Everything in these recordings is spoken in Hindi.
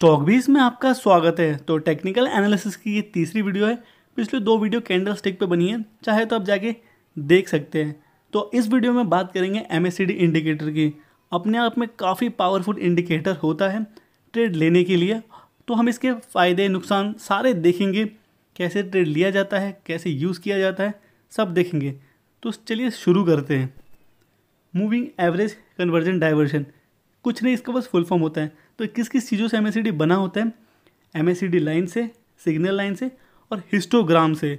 स्टॉकबीज में आपका स्वागत है तो टेक्निकल एनालिसिस की ये तीसरी वीडियो है पिछले दो वीडियो कैंडल स्टिक पर बनी है चाहे तो आप जाके देख सकते हैं तो इस वीडियो में बात करेंगे एम इंडिकेटर की अपने आप में काफ़ी पावरफुल इंडिकेटर होता है ट्रेड लेने के लिए तो हम इसके फ़ायदे नुकसान सारे देखेंगे कैसे ट्रेड लिया जाता है कैसे यूज़ किया जाता है सब देखेंगे तो चलिए शुरू करते हैं मूविंग एवरेज कन्वर्जन डाइवर्जन कुछ नहीं इसका बस फुल फॉर्म होता है तो किस किस चीज़ों से एम बना होता है एम लाइन से सिग्नल लाइन से और हिस्टोग्राम से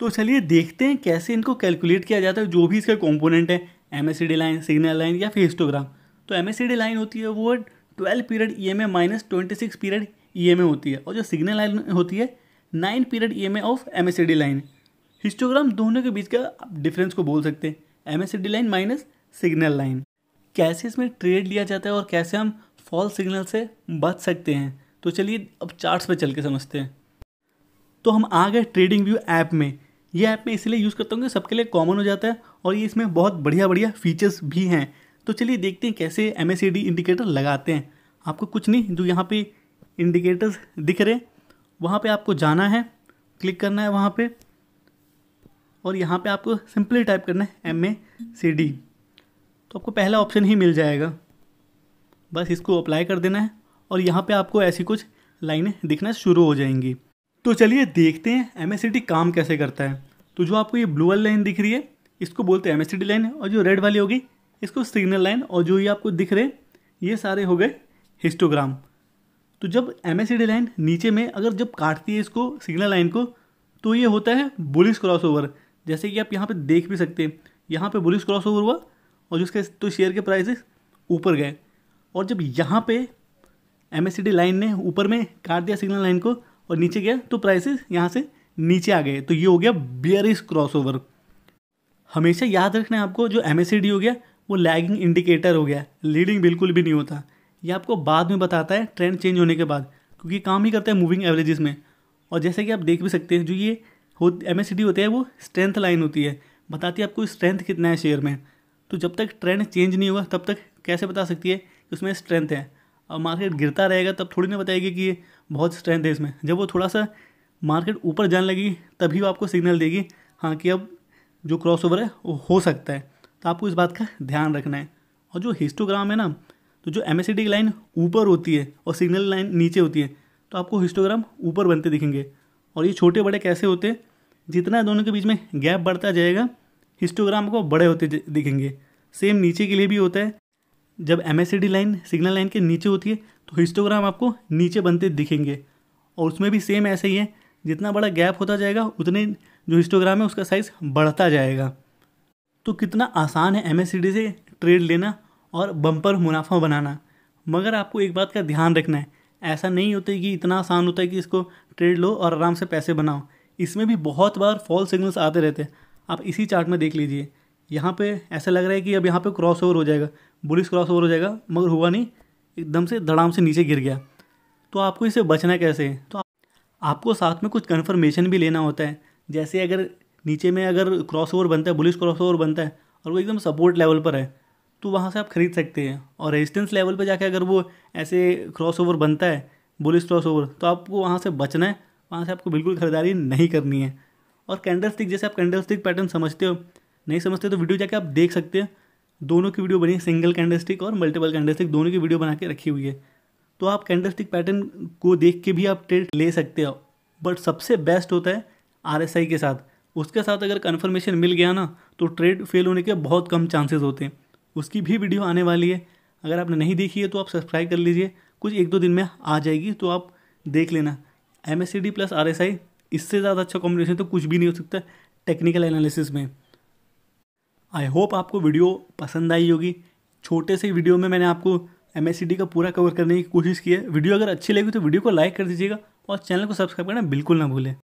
तो चलिए देखते हैं कैसे इनको कैलकुलेट किया जाता है जो भी इसका कॉम्पोनेंट है एम लाइन सिग्नल लाइन या फिर हिस्टोग्राम तो एम लाइन होती है वो twelve period E M A minus twenty six period E M A होती है और जो सिग्नल लाइन होती है nine period E M A of M S D line histogram दोनों के बीच का डिफरेंस को बोल सकते हैं M S D line minus signal line कैसे इसमें ट्रेड लिया जाता है और कैसे हम फॉल्स सिग्नल से बच सकते हैं तो चलिए अब चार्ट्स पे चल के समझते हैं तो हम आ गए ट्रेडिंग व्यू ऐप में ये ऐप मैं इसलिए यूज़ करता हूँ कि सबके लिए कॉमन हो जाता है और ये इसमें बहुत बढ़िया बढ़िया फीचर्स भी हैं तो चलिए देखते हैं कैसे एम इंडिकेटर लगाते हैं आपको कुछ नहीं जो यहाँ पे इंडिकेटर्स दिख रहे वहाँ पे आपको जाना है क्लिक करना है वहाँ पे और यहाँ पे आपको सिंपली टाइप करना है एम ए सी डी तो आपको पहला ऑप्शन ही मिल जाएगा बस इसको अप्लाई कर देना है और यहाँ पे आपको ऐसी कुछ लाइनें दिखना शुरू हो जाएंगी तो चलिए देखते हैं एम काम कैसे करता है तो जो आपको ये ब्लू वाली लाइन दिख रही है इसको बोलते हैं एम लाइन और जो रेड वाली होगी इसको सिग्नल लाइन और जो ये आपको दिख रहे हैं ये सारे हो गए हिस्टोग्राम तो जब एम लाइन नीचे में अगर जब काटती है इसको सिग्नल लाइन को तो ये होता है बुलिस क्रॉस जैसे कि आप यहाँ पर देख भी सकते हैं यहाँ पर बुलिस क्रॉस हुआ और जिसके तो शेयर के प्राइसेस ऊपर गए और जब यहाँ पे एम लाइन ने ऊपर में काट दिया सिग्नल लाइन को और नीचे गया तो प्राइसेस यहाँ से नीचे आ गए तो ये हो गया बियरिस क्रॉसओवर हमेशा याद रखना है आपको जो एम हो गया वो लैगिंग इंडिकेटर हो गया लीडिंग बिल्कुल भी नहीं होता ये आपको बाद में बताता है ट्रेंड चेंज होने के बाद क्योंकि काम ही करता है मूविंग एवरेजेस में और जैसे कि आप देख भी सकते हैं जो ये हो एम होते हैं वो स्ट्रेंथ लाइन होती है बताती है आपको स्ट्रेंथ कितना है शेयर में तो जब तक ट्रेंड चेंज नहीं हुआ तब तक कैसे बता सकती है कि उसमें स्ट्रेंथ है और मार्केट गिरता रहेगा तब थोड़ी ना बताएगी कि ये बहुत स्ट्रेंथ है इसमें जब वो थोड़ा सा मार्केट ऊपर जाने लगेगी तभी वो आपको सिग्नल देगी हाँ कि अब जो क्रॉस ओवर है वो हो सकता है तो आपको इस बात का ध्यान रखना है और जो हिस्टोग्राम है ना तो जो एम की लाइन ऊपर होती है और सिग्नल लाइन नीचे होती है तो आपको हिस्टोग्राम ऊपर बनते दिखेंगे और ये छोटे बड़े कैसे होते हैं जितना दोनों के बीच में गैप बढ़ता जाएगा हिस्टोग्राम को बड़े होते दिखेंगे सेम नीचे के लिए भी होता है जब एम लाइन सिग्नल लाइन के नीचे होती है तो हिस्टोग्राम आपको नीचे बनते दिखेंगे और उसमें भी सेम ऐसे ही है जितना बड़ा गैप होता जाएगा उतने जो हिस्टोग्राम है उसका साइज़ बढ़ता जाएगा तो कितना आसान है एम से ट्रेड लेना और बम्पर मुनाफा बनाना मगर आपको एक बात का ध्यान रखना है ऐसा नहीं होता कि इतना आसान होता है कि इसको ट्रेड लो और आराम से पैसे बनाओ इसमें भी बहुत बार फॉल सिग्नल्स आते रहते हैं आप इसी चार्ट में देख लीजिए यहाँ पे ऐसा लग रहा है कि अब यहाँ पे क्रॉस ओवर हो जाएगा बुलिस क्रॉस ओवर हो जाएगा मगर हुआ नहीं एकदम से धड़ाम से नीचे गिर गया तो आपको इसे बचना कैसे है तो आपको साथ में कुछ कन्फर्मेशन भी लेना होता है जैसे अगर नीचे में अगर क्रॉस ओवर बनता है बुलिस क्रॉस ओवर बनता है और वो एकदम सपोर्ट लेवल पर है तो वहाँ से आप ख़रीद सकते हैं और रेजिस्टेंस लेवल पर जाके अगर वो ऐसे क्रॉस ओवर बनता है बुलिस क्रॉस ओवर तो आपको वहाँ से बचना है वहाँ से आपको बिल्कुल ख़रीदारी नहीं करनी है और कैंडल स्टिक जैसे आप कैंडल स्टिक पैटर्न समझते हो नहीं समझते तो वीडियो जाके आप देख सकते हैं दोनों की वीडियो बनी है सिंगल कैंडल स्टिक और मल्टीपल कैंडल स्टिक दोनों की वीडियो बना के रखी हुई है तो आप कैंडल स्टिक पैटर्न को देख के भी आप ट्रेड ले सकते हो बट सबसे बेस्ट होता है आर के साथ उसके साथ अगर कन्फर्मेशन मिल गया ना तो ट्रेड फेल होने के बहुत कम चांसेस होते हैं उसकी भी वीडियो आने वाली है अगर आपने नहीं देखी है तो आप सब्सक्राइब कर लीजिए कुछ एक दो दिन में आ जाएगी तो आप देख लेना एम प्लस आर इससे ज़्यादा अच्छा कॉम्बिनेशन तो कुछ भी नहीं हो सकता टेक्निकल एनालिसिस में आई होप आपको वीडियो पसंद आई होगी छोटे से वीडियो में मैंने आपको एम का पूरा कवर करने की कोशिश की है वीडियो अगर अच्छी लगी तो वीडियो को लाइक कर दीजिएगा और चैनल को सब्सक्राइब करना बिल्कुल ना भूलें